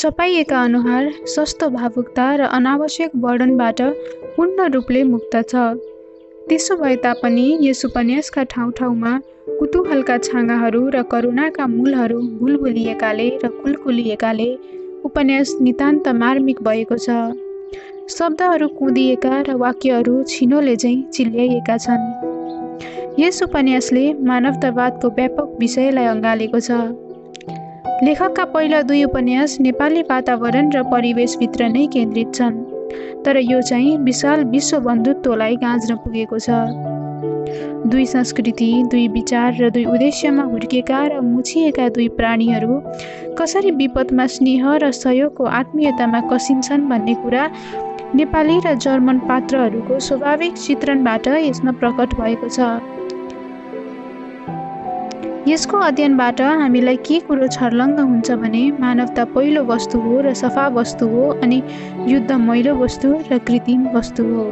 चपाइएका अनुहार सस्तो भावुकता र अनावश्यक वर्णनबाट पूर्ण रूपले मुक्त छ त्यसो भए तापनि यस उपन्यासका ठाउँ ठाउँमा कुतुहलका छाँगाहरू र करुणाका मूलहरू भुलभुलिएकाले र कुलकुलिएकाले उपन्यास नितान्त मार्मिक भएको छ शब्दहरू कुदिएका र वाक्यहरू छिनोले झैँ चिल्याइएका छन् यस उपन्यासले मानवतावादको व्यापक विषयलाई अँगालेको छ लेखकका पहिला दुई उपन्यास नेपाली वातावरण र परिवेशभित्र नै केन्द्रित छन् तर यो चाहिँ विशाल विश्व बन्धुत्वलाई गाँझ्न पुगेको छ दुई संस्कृति दुई विचार र दुई उद्देश्यमा हुर्किएका र मुछिएका दुई प्राणीहरू कसरी विपदमा स्नेह र सहयोगको आत्मीयतामा कसिन्छन् भन्ने कुरा नेपाली र जर्मन पात्रहरूको स्वाभाविक चित्रणबाट यसमा प्रकट भएको छ यसको अध्ययनबाट हामीलाई के कुरो छर्लङ्ग हुन्छ भने मानवता पहिलो वस्तु हो र सफा वस्तु हो अनि युद्ध मैलो वस्तु र कृत्रिम वस्तु हो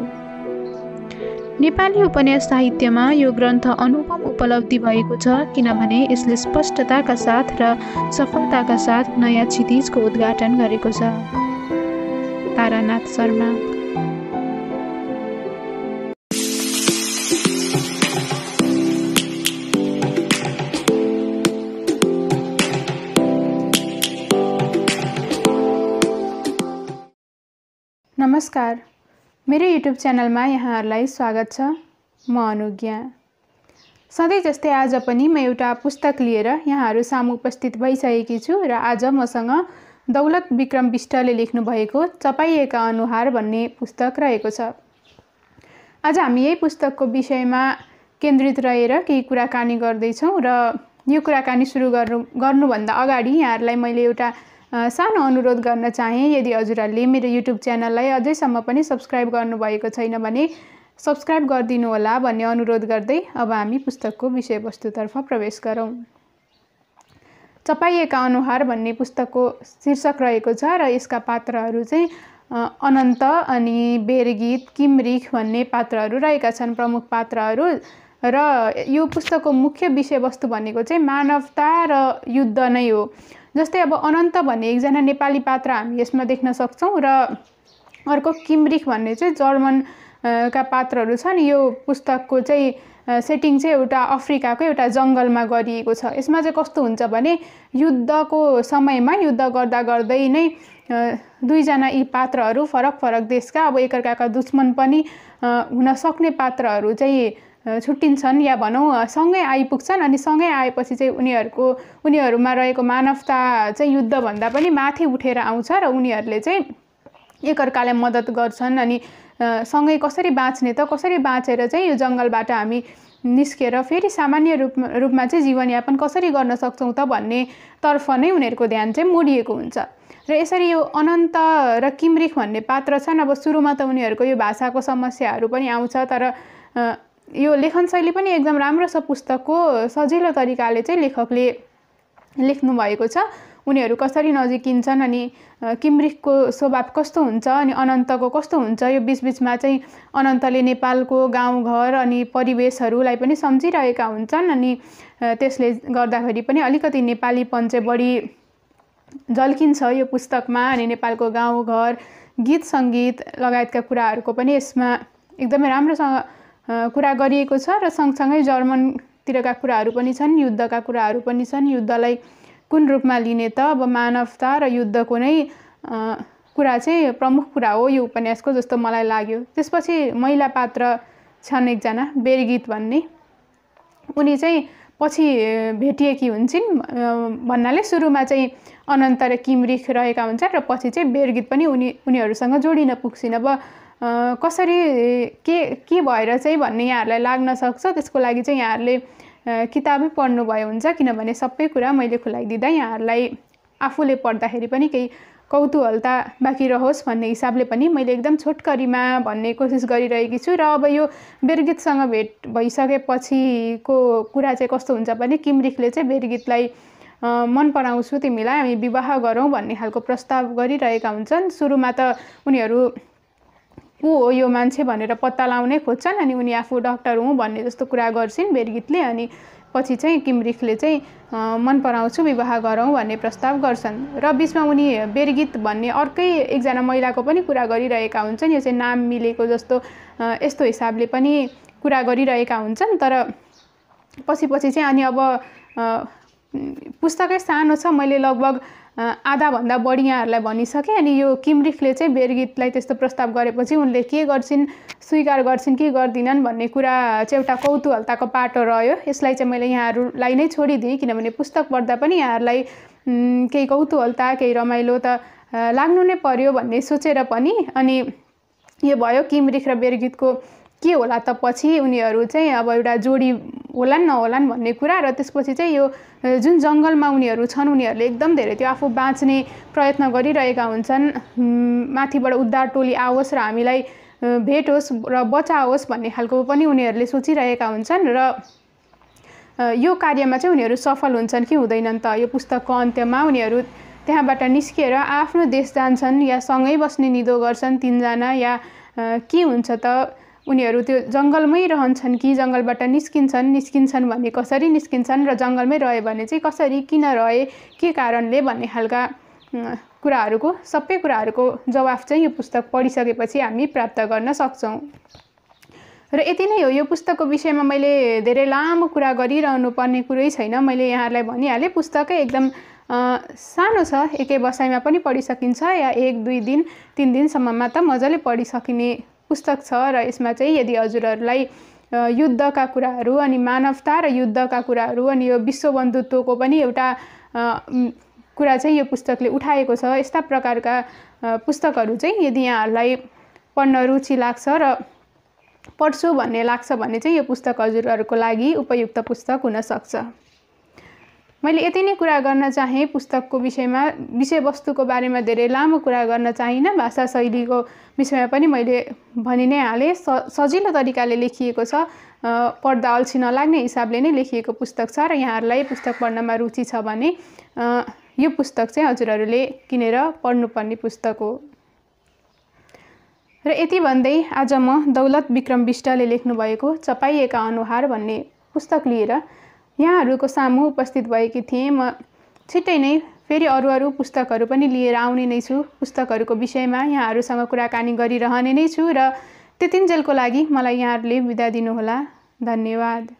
नेपाली उपन्यास साहित्यमा यो ग्रन्थ अनुपम उपलब्धि भएको छ किनभने यसले स्पष्टताका साथ र सफलताका साथ नयाँ क्षितिजको उद्घाटन गरेको छ तारानाथ शर्मा नमस्कार मेरो युट्युब च्यानलमा यहाँहरूलाई स्वागत छ म अनुज्ञा सधैँ जस्तै आज पनि म एउटा पुस्तक लिएर यहाँहरू सामु उपस्थित भइसकेकी छु र आज मसँग दौलत विक्रम विष्टले लेख्नुभएको चपाइएका अनुहार भन्ने पुस्तक रहेको छ आज हामी यही पुस्तकको विषयमा केन्द्रित रहेर केही कुराकानी गर्दैछौँ र यो कुराकानी सुरु गर्नु गर्नुभन्दा अगाडि यहाँहरूलाई मैले एउटा सानो अनुरोध गर्न चाहेँ यदि हजुरहरूले मेरो युट्युब च्यानललाई अझैसम्म पनि सब्सक्राइब गर्नुभएको छैन भने सब्सक्राइब गरिदिनु होला भन्ने अनुरोध गर्दै अब हामी पुस्तकको विषयवस्तुतर्फ प्रवेश गरौँ चपाइएका अनुहार भन्ने पुस्तकको शीर्षक रहेको छ र यसका पात्रहरू चाहिँ अनन्त अनि बेरगीत किमरिख भन्ने पात्रहरू रहेका छन् प्रमुख पात्रहरू र यो पुस्तकको मुख्य विषयवस्तु भनेको चाहिँ मानवता र युद्ध नै हो जस्तै अब अनन्त भन्ने एकजना नेपाली पात्र हामी यसमा देख्न सक्छौँ र अर्को किमरिक भन्ने चाहिँ जर्मन का पात्रहरू छन् यो पुस्तकको चाहिँ सेटिङ चाहिँ एउटा अफ्रिकाको एउटा जङ्गलमा गरिएको छ यसमा चाहिँ कस्तो हुन्छ भने युद्धको समयमा युद्ध गर्दा गर्दै नै दुईजना यी पात्रहरू फरक फरक देशका अब एकअर्काका दुश्मन पनि हुन सक्ने पात्रहरू चाहिँ छुट्टिन्छन् या भनौँ सँगै आइपुग्छन् अनि सँगै आएपछि चाहिँ उनीहरूको उनीहरूमा रहेको मानवता चाहिँ युद्धभन्दा पनि माथि उठेर आउँछ र उनीहरूले चाहिँ एकअर्कालाई मद्दत गर्छन् अनि सँगै कसरी बाँच्ने त कसरी बाँचेर चाहिँ यो जङ्गलबाट हामी निस्केर फेरि सामान्य रूपमा रूपमा चाहिँ जीवनयापन कसरी गर्न सक्छौँ त भन्ने तर्फ नै उनीहरूको ध्यान चाहिँ मोडिएको हुन्छ र यसरी यो अनन्त र किमरिख भन्ने पात्र छन् अब सुरुमा त उनीहरूको यो भाषाको समस्याहरू पनि आउँछ तर यो लेखन शैली पनि एकदम राम्रो छ पुस्तकको सजिलो तरिकाले चाहिँ लेखकले लेख्नुभएको छ उनीहरू कसरी नजिकिन्छन् अनि किमरिकको स्वभाव कस्तो हुन्छ अनि अनन्तको कस्तो हुन्छ यो बिचबिचमा चाहिँ अनन्तले नेपालको गाउँघर अनि परिवेशहरूलाई पनि सम्झिरहेका हुन्छन् अनि त्यसले गर्दाखेरि पनि अलिकति नेपालीपन चाहिँ बढी झल्किन्छ यो पुस्तकमा अनि नेपालको गाउँघर गीत सङ्गीत लगायतका कुराहरूको पनि यसमा एकदमै राम्रोसँग कुरा गरिएको छ र सँगसँगै जर्मनतिरका कुराहरू पनि छन् युद्धका कुराहरू पनि छन् युद्धलाई कुन रूपमा लिने त अब मानवता र युद्धको नै कुरा चाहिँ प्रमुख कुरा हो यो उपन्यासको जस्तो मलाई लाग्यो त्यसपछि महिला पात्र छन् एकजना बेरगीत भन्ने उनी चाहिँ पछि भेटिएकी हुन्छन् भन्नाले सुरुमा चाहिँ अनन्त र किमरिख रहेका हुन्छन् र पछि चाहिँ बेरगीत पनि उनी उनीहरूसँग जोडिन पुग्छिन् अब कसरी के के भएर चाहिँ भन्ने यहाँहरूलाई लाग्न सक्छ त्यसको लागि चाहिँ यहाँहरूले किताबै पढ्नुभयो हुन्छ किनभने सबै कुरा मैले खुलाइदिँदा यहाँहरूलाई आफूले पढ्दाखेरि पनि केही कौतुहलता बाँकी रहोस् भन्ने हिसाबले पनि मैले एकदम छोटकरीमा भन्ने कोसिस गरिरहेकी छु र अब यो बेरगीतसँग भेट भइसकेपछिको कुरा चाहिँ कस्तो हुन्छ भने किमरिखले चाहिँ बेरगीतलाई मन पराउँछु तिमीलाई हामी विवाह गरौँ भन्ने खालको प्रस्ताव गरिरहेका हुन्छन् सुरुमा त उनीहरू ऊ हो यो मान्छे भनेर पत्ता लाउनै खोज्छन् अनि उनी आफू डक्टर हुँ भन्ने जस्तो कुरा गर्छिन् बेरगितले अनि पछि चाहिँ किमरिखले चाहिँ मन पराउँछु विवाह गरौँ भन्ने प्रस्ताव गर्छन् र बिचमा उनी बेरगित भन्ने अर्कै एकजना महिलाको पनि कुरा गरिरहेका हुन्छन् यो चाहिँ नाम मिलेको जस्तो यस्तो हिसाबले पनि कुरा गरिरहेका हुन्छन् तर पछि पछि चाहिँ अनि अब पुस्तकै सानो छ मैले लगभग आधाभन्दा बढी यहाँहरूलाई भनिसकेँ अनि यो किमरिखले चाहिँ बेरगीतलाई त्यस्तो प्रस्ताव गरेपछि उनले के गर्छिन् स्वीकार गर्छिन् कि गर्दिनन् भन्ने कुरा चाहिँ एउटा कौतूहलताको पाटो रह्यो यसलाई चाहिँ मैले यहाँहरूलाई नै छोडिदिएँ किनभने पुस्तक पढ्दा पनि यहाँहरूलाई केही कौतूहलता केही रमाइलो त लाग्नु नै पर्यो भन्ने सोचेर पनि अनि यो भयो किमरिख र बेरगीतको के होला त पछि उनीहरू चाहिँ अब एउटा जोडी होलान् नहोलान् भन्ने कुरा र त्यसपछि चाहिँ यो जुन जङ्गलमा उनीहरू छन् उनीहरूले एकदम धेरै त्यो आफू बाँच्ने प्रयत्न गरिरहेका हुन्छन् माथिबाट उद्धार टोली आओस् र हामीलाई भेटोस् र बचाओस् भन्ने खालको पनि उनीहरूले सोचिरहेका हुन्छन् र यो कार्यमा चाहिँ उनीहरू सफल हुन्छन् कि हुँदैनन् त यो पुस्तकको अन्त्यमा उनीहरू त्यहाँबाट निस्किएर आफ्नो देश जान्छन् या सँगै बस्ने निदो गर्छन् तिनजना या के हुन्छ त उनीहरू त्यो जङ्गलमै रहन्छन् कि जङ्गलबाट निस्किन्छन् निस्किन्छन् भने कसरी निस्किन्छन् र जङ्गलमै रह्यो भने चाहिँ कसरी किन रहे के कारणले भन्ने खालका कुराहरूको सबै कुराहरूको जवाफ चाहिँ यो पुस्तक पढिसकेपछि हामी प्राप्त गर्न सक्छौँ र यति नै हो यो पुस्तकको विषयमा मैले धेरै लामो कुरा गरिरहनु पर्ने कुरै छैन मैले यहाँहरूलाई भनिहालेँ पुस्तकै एकदम सानो छ एकै बसाइमा पनि पढिसकिन्छ या एक दुई दिन तिन दिनसम्ममा त मजाले पढिसकिने पुस्तक छ र यसमा चाहिँ यदि हजुरहरूलाई युद्धका कुराहरू अनि मानवता र युद्धका कुराहरू अनि यो विश्वबन्धुत्वको पनि एउटा कुरा चाहिँ यो पुस्तकले उठाएको छ यस्ता प्रकारका पुस्तकहरू चाहिँ यदि यहाँहरूलाई पढ्न रुचि लाग्छ र पढ्छु भन्ने लाग्छ भने चाहिँ यो पुस्तक हजुरहरूको लागि उपयुक्त पुस्तक हुनसक्छ मैले यति नै कुरा गर्न चाहेँ पुस्तकको विषयमा विषयवस्तुको बारेमा धेरै लामो कुरा गर्न चाहिनँ भाषा शैलीको विषयमा पनि मैले भनि नै हालेँ स सजिलो तरिकाले लेखिएको छ पढ्दा अल्छी नलाग्ने हिसाबले नै लेखिएको पुस्तक छ र यहाँहरूलाई पुस्तक पढ्नमा रुचि छ भने यो पुस्तक चाहिँ हजुरहरूले किनेर पढ्नुपर्ने पुस्तक हो र यति भन्दै आज म दौलत विक्रम विष्टले लेख्नुभएको चपाइएका अनुहार भन्ने पुस्तक लिएर यहाँहरूको सामु उपस्थित भएकी थिएँ म छिट्टै नै फेरि अरू अरू पुस्तकहरू पनि लिएर आउने नै छु पुस्तकहरूको विषयमा यहाँहरूसँग कुराकानी गरिरहने नै छु र त्यतिन्जेलको लागि मलाई यहाँहरूले बिदा दिनुहोला धन्यवाद